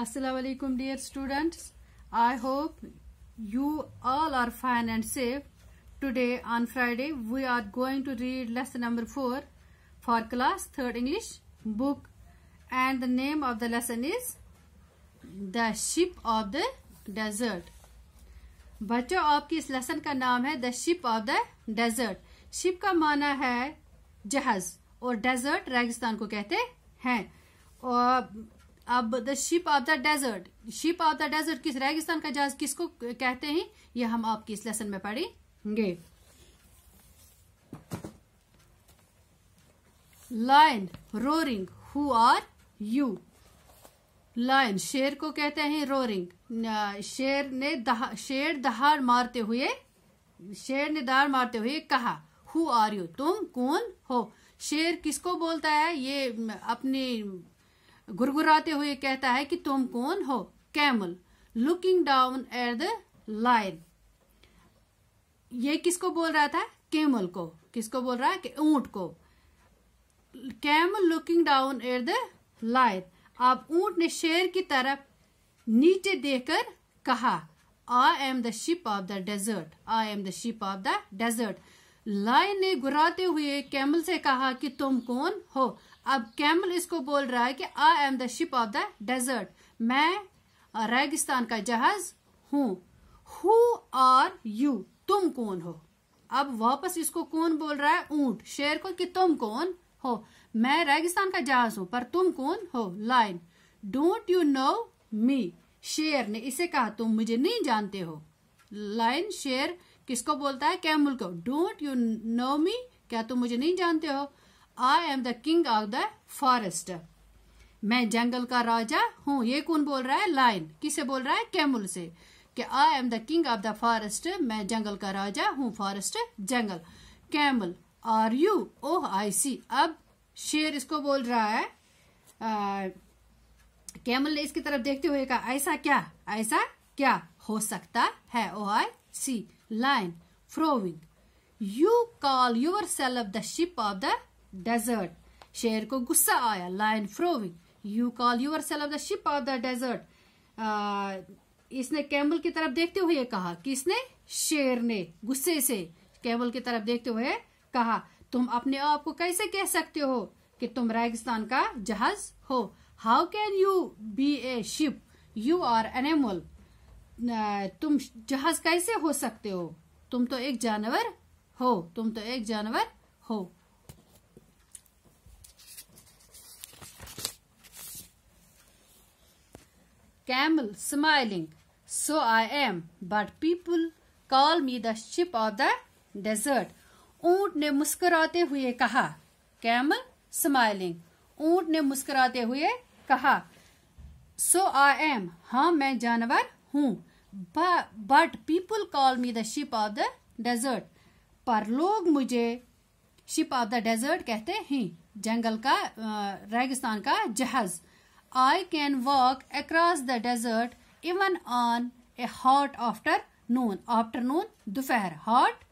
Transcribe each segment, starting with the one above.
Assalamualaikum dear students. I hope you all are fine and safe. Today on Friday we are going to read lesson number 4 for class 3rd English book and the name of the lesson is The Ship of the Desert. बच्चों आपकी इस lesson का नाम है the ship of the desert ship का माना है जहाज और डेजर्ट रेगिस्तान को कहते हैं और अब the ship of the desert ship of the desert किस रेगिस्तान का जहाज किसको कहते हैं यह हम आपके इस लेसन में पढ़ेंगे lion roaring who are you lion शेर को कहते हैं रोरिंग शेर ने दहा, शेर दहाड़ मारते हुए शेर ने दहाड़ मारते हुए कहा हु आर यू तुम कौन हो शेर किसको बोलता है ये अपने गुरगुराते हुए कहता है कि तुम कौन हो camel looking down at the lion ये किसको बोल रहा था कैमल को किसको बोल रहा है कि ऊंट को camel looking down at the lion अब ऊंट ने शेर की तरफ नीचे देखकर कहा I am the ship of the desert I am the ship of the desert lion ने घुराते हुए कैमल से कहा कि तुम कौन हो अब कैमल इसको बोल रहा है कि I am the ship of the desert मैं रेगिस्तान का जहाज हूं हु आर यू तुम कौन हो अब वापस इसको कौन बोल रहा है ऊंट शेर को कि तुम कौन हो मैं रेगिस्तान का जहाज हूं पर तुम कौन हो lion don't you know me शेर ने इसे कहा तुम मुझे नहीं जानते हो लाइन शेर किसको बोलता है कैमल को डोंट यू नो मी क्या तुम मुझे नहीं जानते हो I am the king of the forest मैं जंगल का राजा हूँ ये कौन बोल रहा है लाइन किसे बोल रहा है कैमुल से कि I am the king of the forest मैं जंगल का राजा हूँ फॉरेस्ट जंगल camel are you oh I see अब शेर इसको बोल रहा है कैमल ने इसकी तरफ देखते हुए कहा ऐसा क्या ऐसा क्या हो सकता है ओह I C line throwing you call yourself the ship of the desert शेर को गुस्सा आया lion frowning you call yourself the ship of the desert इसने कैम्बल की तरफ देखते हुए कहा कि इसने शेर ने गुस्से से कैम्बल की तरफ देखते हुए कहा तुम अपने आप को कैसे कह सकते हो कि तुम रेगिस्तान का जहाज हो how can you be a ship you are animal तुम जहाज कैसे हो सकते हो तुम तो एक जानवर हो तुम तो एक जानवर हो camel smiling so I am but people call me the ship of the desert ऊंट ने मुस्कुराते हुए कहा कैमल स्माइलिंग ऊंट ने मुस्कुराते हुए कहा सो आई एम हाँ मैं जानवर हूँ but people call me the ship of the desert पर लोग मुझे शिप ऑफ द डेजर्ट कहते हैं जंगल का रेगिस्तान का जहाज I can walk across the desert even on a hot afternoon afternoon दोपहर हॉट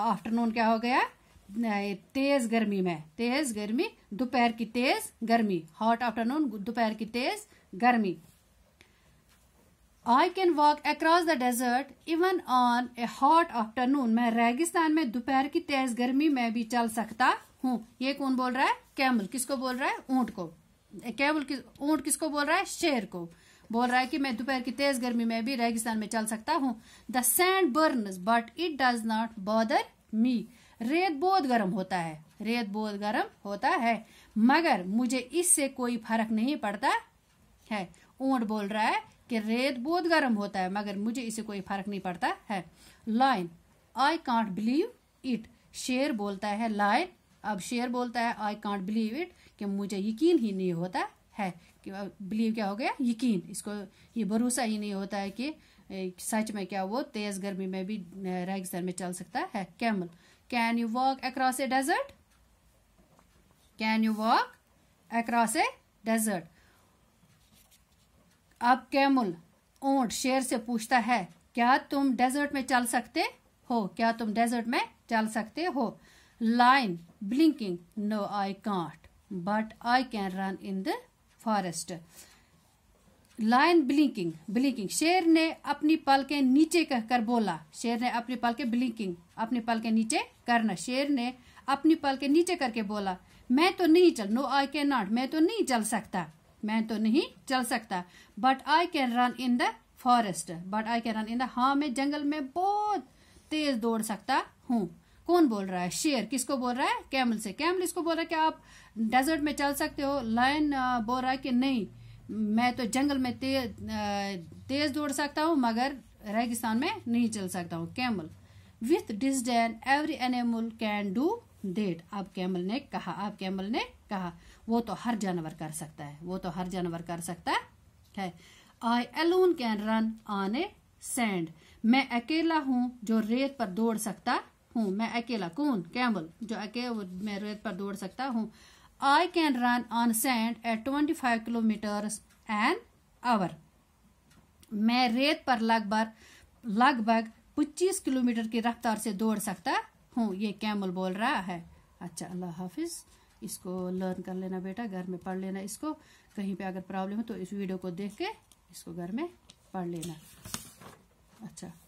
आफ्टरनून क्या हो गया तेज गर्मी में तेज गर्मी दोपहर की तेज गर्मी हॉट आफ्टरनून दोपहर की तेज गर्मी I can walk across the desert even on a hot afternoon मैं रेगिस्तान में दोपहर की तेज गर्मी में भी चल सकता हूँ ये कौन बोल रहा है कैमल किसको बोल रहा है ऊंट को कैमल ऊंट किसको बोल रहा है शेर को बोल रहा है कि मैं दोपहर की तेज गर्मी में भी रेगिस्तान में चल सकता हूँ the sand burn but it does not bother me रेत बहुत गर्म होता है रेत बहुत गर्म होता है मगर मुझे इससे कोई फर्क नहीं पड़ता है ऊंट बोल रहा है कि रेत बहुत गर्म होता है मगर मुझे इसे कोई फर्क नहीं पड़ता है lion I can't believe it शेर बोलता है लाइन अब शेर बोलता है आई कांट बिलीव इट कि मुझे यकीन ही नहीं होता है कि बिलीव क्या हो गया यकीन इसको ये भरोसा ही नहीं होता है कि सच में क्या वो तेज गर्मी में भी रेगिस्तान में चल सकता है camel can you walk across a desert can you walk across a desert अब कैमुल ऊंट शेर से पूछता है क्या तुम डेजर्ट में चल सकते हो क्या तुम डेजर्ट में चल सकते हो lion blinking no I can't but I can run in the forest lion blinking blinking शेर ने अपनी पल के नीचे कहकर बोला शेर ने अपनी पल के ब्लिंकिंग अपनी पल के नीचे करना शेर ने अपनी पल के नीचे करके बोला मैं तो नहीं चल नो आई कैन नॉट मैं तो नहीं चल सकता मैं तो नहीं चल सकता but I can run in the forest but I can run in the हाँ मैं जंगल में बहुत तेज दौड़ सकता हूँ कौन बोल रहा है शेर किसको बोल रहा है कैमल से कैमल इसको बोल रहा है कि आप डेजर्ट में चल सकते हो लायन बोल रहा है कि नहीं मैं तो जंगल में ते, तेज दौड़ सकता हूँ मगर रेगिस्तान में नहीं चल सकता हूँ camel with this every animal can do that अब कैमल ने कहा अब कैमल ने कहा वो तो हर जानवर कर सकता है वो तो हर जानवर कर सकता है I alone can run on a sand मैं अकेला हूं जो रेत पर दौड़ सकता हूं मैं अकेला कौन कैमल जो अकेला मैं रेत पर दौड़ सकता हूँ I can run on sand at twenty five kilometre an hour मैं रेत पर लगभग लगभग पच्चीस किलोमीटर की रफ्तार से दौड़ सकता हूँ ये कैमल बोल रहा है अच्छा अल्लाह हाफिज़ इसको लर्न कर लेना बेटा घर में पढ़ लेना इसको कहीं पे अगर प्रॉब्लम है तो इस वीडियो को देख के इसको घर में पढ़ लेना अच्छा